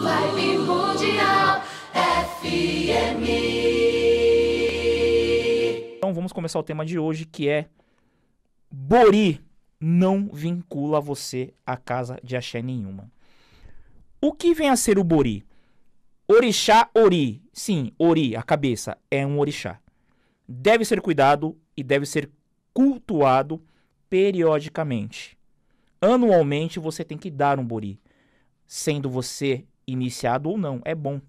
Live Mundial FM. Então vamos começar o tema de hoje que é Bori não vincula você à casa de axé nenhuma. O que vem a ser o Bori? Orixá Ori. Sim, Ori, a cabeça, é um orixá. Deve ser cuidado e deve ser cultuado periodicamente. Anualmente você tem que dar um Bori, sendo você iniciado ou não, é bom.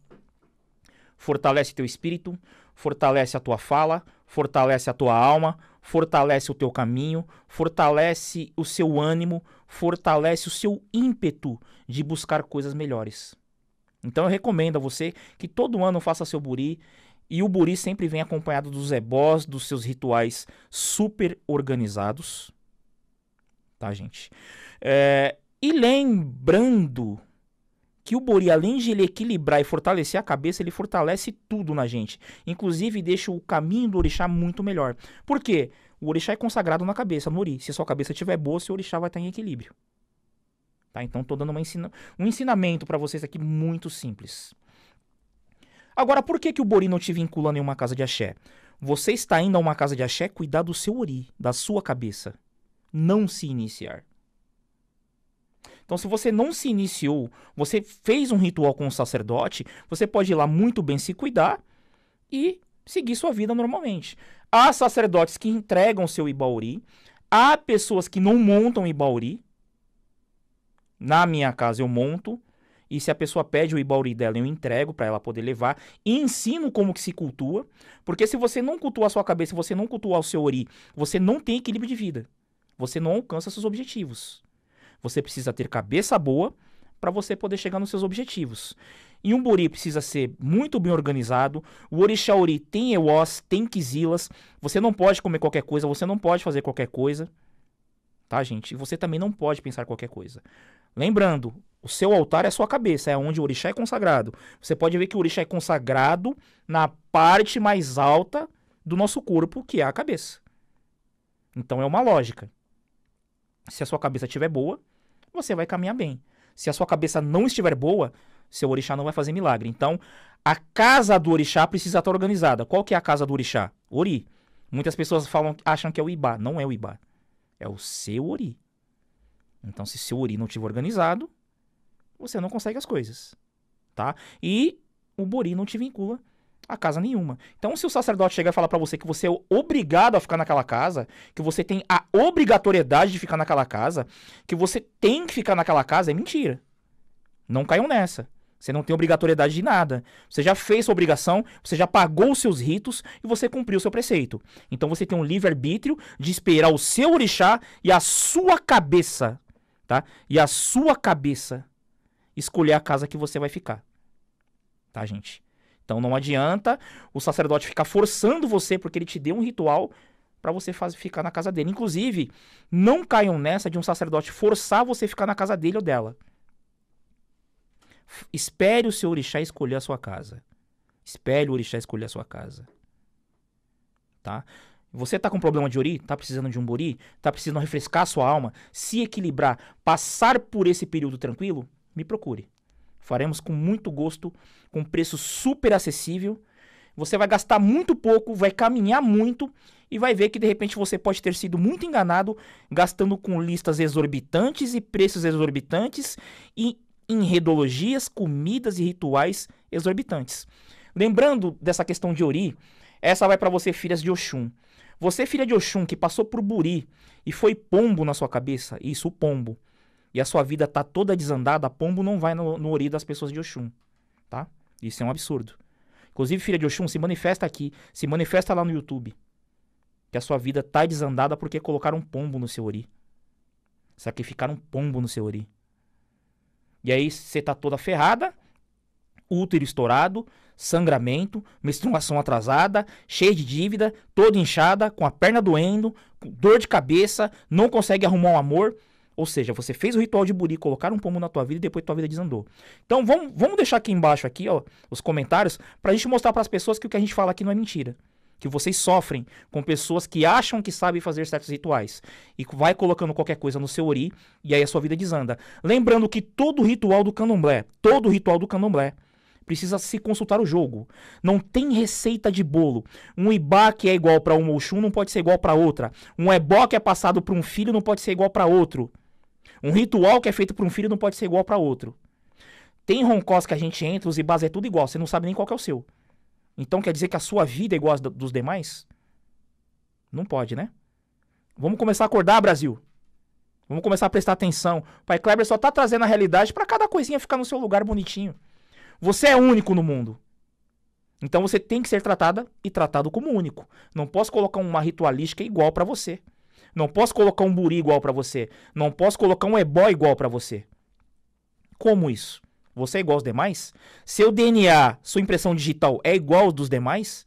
Fortalece teu espírito, fortalece a tua fala, fortalece a tua alma, fortalece o teu caminho, fortalece o seu ânimo, fortalece o seu ímpeto de buscar coisas melhores. Então eu recomendo a você que todo ano faça seu buri e o buri sempre vem acompanhado dos ebós, dos seus rituais super organizados. Tá, gente? É, e lembrando que o Bori, além de ele equilibrar e fortalecer a cabeça, ele fortalece tudo na gente. Inclusive, deixa o caminho do orixá muito melhor. Por quê? O orixá é consagrado na cabeça, no ori. Se sua cabeça estiver boa, seu orixá vai estar em equilíbrio. Tá? Então, estou dando ensina... um ensinamento para vocês aqui muito simples. Agora, por que, que o Bori não te vincula em uma casa de axé? Você está indo a uma casa de axé cuidar do seu ori, da sua cabeça. Não se iniciar. Então, se você não se iniciou, você fez um ritual com o um sacerdote, você pode ir lá muito bem se cuidar e seguir sua vida normalmente. Há sacerdotes que entregam seu ibauri, há pessoas que não montam ibauri. Na minha casa eu monto, e se a pessoa pede o ibauri dela, eu entrego para ela poder levar e ensino como que se cultua, porque se você não cultua a sua cabeça, se você não cultuar o seu ori, você não tem equilíbrio de vida. Você não alcança seus objetivos. Você precisa ter cabeça boa para você poder chegar nos seus objetivos. E um buri precisa ser muito bem organizado. O uri tem ewós, tem quizilas. Você não pode comer qualquer coisa, você não pode fazer qualquer coisa. Tá, gente? E você também não pode pensar qualquer coisa. Lembrando, o seu altar é a sua cabeça, é onde o orixá é consagrado. Você pode ver que o orixá é consagrado na parte mais alta do nosso corpo, que é a cabeça. Então é uma lógica. Se a sua cabeça estiver boa, você vai caminhar bem. Se a sua cabeça não estiver boa, seu orixá não vai fazer milagre. Então, a casa do orixá precisa estar organizada. Qual que é a casa do orixá? Ori. Muitas pessoas falam, acham que é o Ibá. Não é o Ibá. É o seu Ori. Então, se seu Ori não estiver organizado, você não consegue as coisas. Tá? E o Bori não te vincula a casa nenhuma. Então, se o sacerdote chegar e falar para você que você é obrigado a ficar naquela casa, que você tem a obrigatoriedade de ficar naquela casa, que você tem que ficar naquela casa, é mentira. Não caiam nessa. Você não tem obrigatoriedade de nada. Você já fez sua obrigação, você já pagou os seus ritos e você cumpriu o seu preceito. Então você tem um livre-arbítrio de esperar o seu orixá e a sua cabeça, tá? E a sua cabeça escolher a casa que você vai ficar. Tá, gente? Então não adianta o sacerdote ficar forçando você porque ele te deu um ritual para você ficar na casa dele. Inclusive, não caiam nessa de um sacerdote forçar você ficar na casa dele ou dela. F espere o seu orixá escolher a sua casa. Espere o orixá escolher a sua casa. Tá? Você tá com problema de ori? Tá precisando de um buri? Tá precisando refrescar a sua alma? Se equilibrar, passar por esse período tranquilo? Me procure. Faremos com muito gosto, com preço super acessível. Você vai gastar muito pouco, vai caminhar muito e vai ver que de repente você pode ter sido muito enganado gastando com listas exorbitantes e preços exorbitantes e em redologias, comidas e rituais exorbitantes. Lembrando dessa questão de Ori, essa vai para você, filhas de Oxum. Você, filha de Oxum, que passou por Buri e foi pombo na sua cabeça, isso, o pombo e a sua vida tá toda desandada, pombo não vai no, no ori das pessoas de Oxum, tá? Isso é um absurdo. Inclusive, filha de Oxum, se manifesta aqui, se manifesta lá no YouTube. Que a sua vida tá desandada porque colocaram um pombo no seu ori. Sacrificaram um pombo no seu ori. E aí você tá toda ferrada, útero estourado, sangramento, menstruação atrasada, cheia de dívida, toda inchada, com a perna doendo, dor de cabeça, não consegue arrumar um amor, ou seja, você fez o ritual de buri, colocar um pomo na tua vida e depois tua vida desandou. Então vamos, vamos deixar aqui embaixo aqui, ó, os comentários pra gente mostrar para as pessoas que o que a gente fala aqui não é mentira. Que vocês sofrem com pessoas que acham que sabem fazer certos rituais. E vai colocando qualquer coisa no seu ori e aí a sua vida desanda. Lembrando que todo ritual do candomblé, todo ritual do candomblé, precisa se consultar o jogo. Não tem receita de bolo. Um Ibá que é igual para um Oxum não pode ser igual para outra. Um Ebó que é passado para um filho não pode ser igual para outro. Um ritual que é feito para um filho não pode ser igual para outro. Tem roncós que a gente entra, os ibás é tudo igual, você não sabe nem qual é o seu. Então quer dizer que a sua vida é igual a dos demais? Não pode, né? Vamos começar a acordar, Brasil. Vamos começar a prestar atenção. O pai Kleber só tá trazendo a realidade para cada coisinha ficar no seu lugar bonitinho. Você é único no mundo. Então você tem que ser tratada e tratado como único. Não posso colocar uma ritualística igual para você. Não posso colocar um buri igual para você. Não posso colocar um ebó igual para você. Como isso? Você é igual aos demais? Seu DNA, sua impressão digital é igual aos dos demais?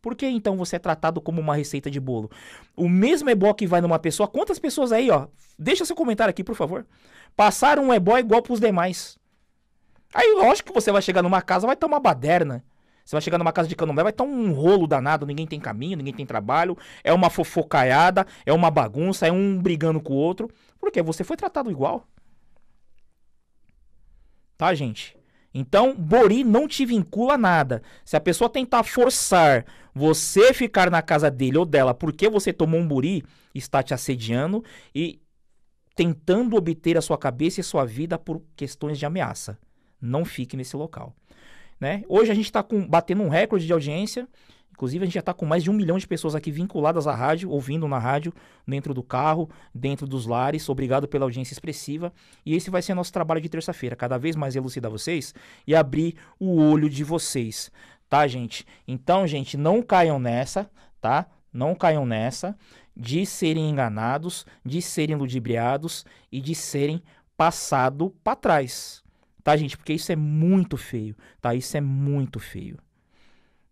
Por que então você é tratado como uma receita de bolo? O mesmo ebó que vai numa pessoa, quantas pessoas aí, ó? Deixa seu comentário aqui, por favor. Passaram um ebó igual pros demais. Aí, lógico que você vai chegar numa casa, vai tomar baderna. Você vai chegar numa casa de candomblé, vai estar um rolo danado, ninguém tem caminho, ninguém tem trabalho, é uma fofocaiada, é uma bagunça, é um brigando com o outro, porque você foi tratado igual. Tá, gente? Então, Bori não te vincula a nada. Se a pessoa tentar forçar você ficar na casa dele ou dela porque você tomou um Bori, está te assediando e tentando obter a sua cabeça e sua vida por questões de ameaça. Não fique nesse local. Né? Hoje a gente está batendo um recorde de audiência. Inclusive, a gente já está com mais de um milhão de pessoas aqui vinculadas à rádio, ouvindo na rádio, dentro do carro, dentro dos lares. Obrigado pela audiência expressiva. E esse vai ser nosso trabalho de terça-feira, cada vez mais elucidar vocês e abrir o olho de vocês, tá, gente? Então, gente, não caiam nessa, tá? Não caiam nessa de serem enganados, de serem ludibriados e de serem passado para trás. Tá, gente? Porque isso é muito feio, tá? Isso é muito feio.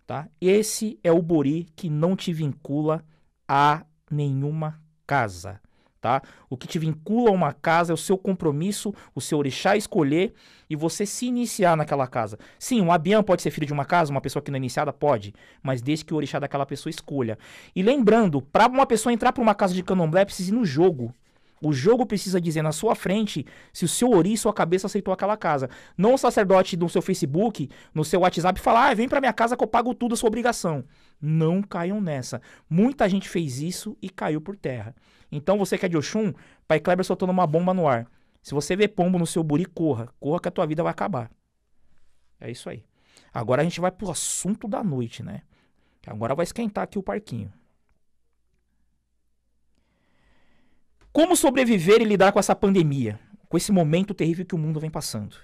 Tá? Esse é o bori que não te vincula a nenhuma casa, tá? O que te vincula a uma casa é o seu compromisso, o seu orixá escolher e você se iniciar naquela casa. Sim, um abian pode ser filho de uma casa, uma pessoa que não é iniciada pode, mas desde que o orixá daquela pessoa escolha. E lembrando, para uma pessoa entrar para uma casa de candomblé precisa ir no jogo. O jogo precisa dizer na sua frente se o seu ori, sua cabeça aceitou aquela casa. Não o sacerdote no seu Facebook, no seu WhatsApp, falar, ah, vem pra minha casa que eu pago tudo a sua obrigação. Não caiam nessa. Muita gente fez isso e caiu por terra. Então você que é de Oxum, Pai Kleber soltando uma bomba no ar. Se você vê pombo no seu buri, corra. Corra que a tua vida vai acabar. É isso aí. Agora a gente vai pro assunto da noite, né? Agora vai esquentar aqui o parquinho. Como sobreviver e lidar com essa pandemia, com esse momento terrível que o mundo vem passando?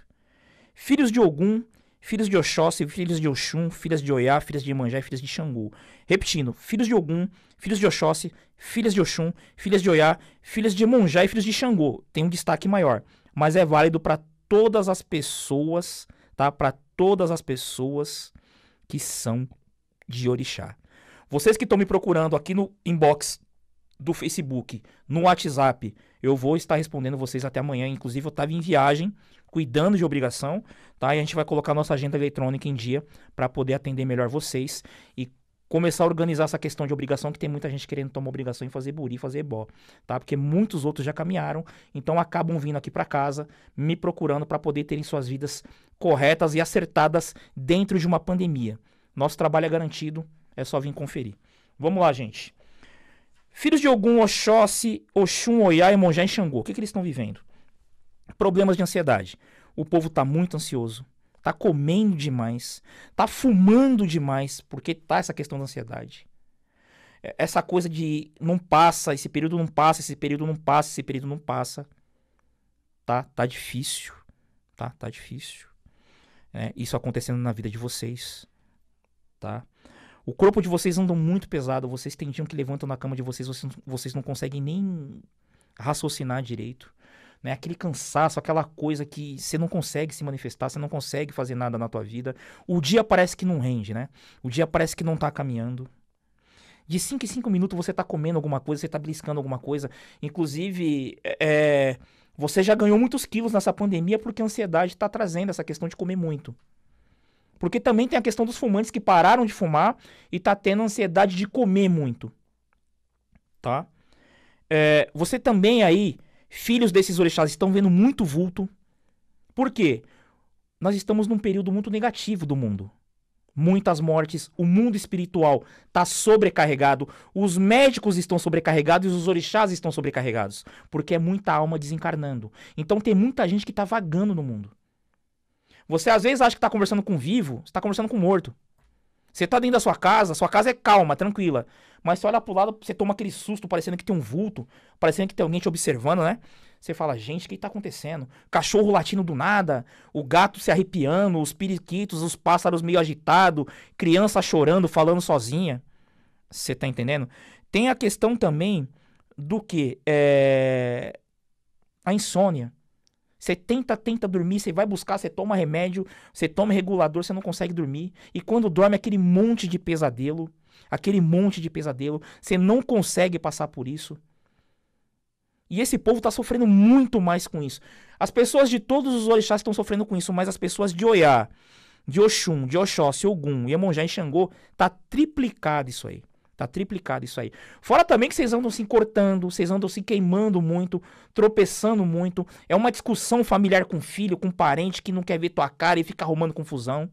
Filhos de Ogum, filhos de Oxóssi, filhos de Oxum, filhas de Oiá, filhas de Iemanjá e filhas de Xangô. Repetindo, filhos de Ogum, filhos de Oxóssi, filhas de Oxum, filhas de Oiá, filhas de Iemanjá e filhos de Xangô. Tem um destaque maior, mas é válido para todas as pessoas, tá? Para todas as pessoas que são de orixá. Vocês que estão me procurando aqui no inbox do Facebook, no WhatsApp. Eu vou estar respondendo vocês até amanhã. Inclusive, eu estava em viagem, cuidando de obrigação, tá? E a gente vai colocar nossa agenda eletrônica em dia para poder atender melhor vocês e começar a organizar essa questão de obrigação, que tem muita gente querendo tomar obrigação em fazer buri, fazer bó, tá? Porque muitos outros já caminharam, então acabam vindo aqui para casa, me procurando para poder terem suas vidas corretas e acertadas dentro de uma pandemia. Nosso trabalho é garantido, é só vir conferir. Vamos lá, gente. Filhos de Ogum, Oxóssi, Oxum, Oiá, Emonjá e Xangô. O que, que eles estão vivendo? Problemas de ansiedade. O povo está muito ansioso, está comendo demais, está fumando demais, porque tá essa questão da ansiedade. É, essa coisa de não passa, esse período não passa, esse período não passa, esse período não passa. Tá, tá difícil, tá, tá difícil. É, isso acontecendo na vida de vocês, tá? O corpo de vocês andam muito pesado, vocês têm dia que levantam na cama de vocês, vocês, vocês não conseguem nem raciocinar direito. Né? Aquele cansaço, aquela coisa que você não consegue se manifestar, você não consegue fazer nada na tua vida. O dia parece que não rende, né? O dia parece que não tá caminhando. De 5 em 5 minutos você tá comendo alguma coisa, você tá bliscando alguma coisa. Inclusive, é, é, você já ganhou muitos quilos nessa pandemia porque a ansiedade tá trazendo essa questão de comer muito. Porque também tem a questão dos fumantes que pararam de fumar e tá tendo ansiedade de comer muito. Tá? É, você também aí, filhos desses orixás, estão vendo muito vulto. Por quê? Nós estamos num período muito negativo do mundo. Muitas mortes, o mundo espiritual está sobrecarregado, os médicos estão sobrecarregados e os orixás estão sobrecarregados, porque é muita alma desencarnando. Então tem muita gente que está vagando no mundo. Você às vezes acha que tá conversando com vivo, você tá conversando com morto. Você tá dentro da sua casa, sua casa é calma, tranquila. Mas você olha pro lado, você toma aquele susto, parecendo que tem um vulto, parecendo que tem alguém te observando, né? Você fala, gente, o que tá acontecendo? Cachorro latindo do nada, o gato se arrepiando, os periquitos, os pássaros meio agitado, criança chorando, falando sozinha. Você tá entendendo? Tem a questão também do que? É... A insônia. Você tenta, tenta dormir, você vai buscar, você toma remédio, você toma regulador, você não consegue dormir. E quando dorme, aquele monte de pesadelo, aquele monte de pesadelo, você não consegue passar por isso. E esse povo está sofrendo muito mais com isso. As pessoas de todos os orixás estão sofrendo com isso, mas as pessoas de Oiá, de Oxum, de Oxóssi, Ogum, Iemonjá e Xangô, tá triplicado isso aí. Tá triplicado isso aí. Fora também que vocês andam se cortando, vocês andam se queimando muito, tropeçando muito. É uma discussão familiar com filho, com parente que não quer ver tua cara e fica arrumando confusão.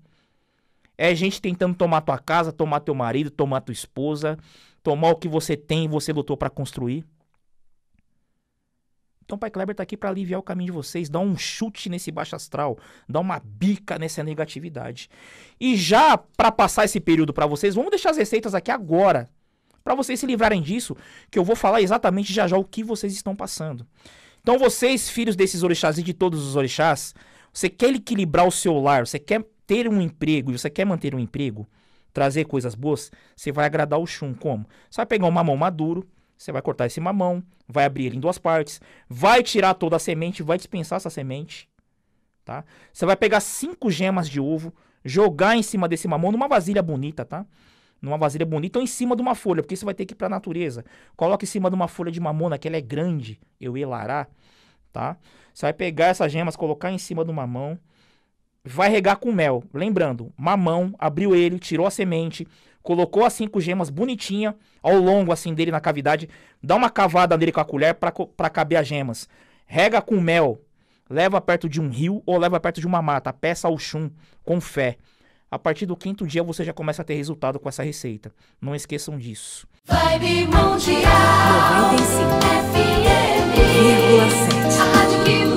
É gente tentando tomar tua casa, tomar teu marido, tomar tua esposa, tomar o que você tem e você lutou para construir. Então, Pai Kleber tá aqui para aliviar o caminho de vocês, dar um chute nesse baixo astral, dar uma bica nessa negatividade. E já para passar esse período para vocês, vamos deixar as receitas aqui agora, para vocês se livrarem disso, que eu vou falar exatamente já já o que vocês estão passando. Então vocês, filhos desses orixás e de todos os orixás, você quer equilibrar o seu lar, você quer ter um emprego e você quer manter um emprego, trazer coisas boas, você vai agradar o chum. Como? Você vai pegar um mamão maduro, você vai cortar esse mamão, vai abrir ele em duas partes, vai tirar toda a semente, vai dispensar essa semente, tá? Você vai pegar cinco gemas de ovo, jogar em cima desse mamão numa vasilha bonita, tá? numa vasilha bonita ou em cima de uma folha, porque você vai ter que ir para a natureza. Coloca em cima de uma folha de mamona, que ela é grande, eu elará, tá? Você vai pegar essas gemas, colocar em cima do mamão, vai regar com mel. Lembrando, mamão, abriu ele, tirou a semente, colocou as cinco gemas bonitinha ao longo assim dele na cavidade, dá uma cavada nele com a colher para caber as gemas. Rega com mel, leva perto de um rio ou leva perto de uma mata, peça ao chum com fé. A partir do quinto dia você já começa a ter resultado com essa receita. Não esqueçam disso. Vibe Mundial 95 FM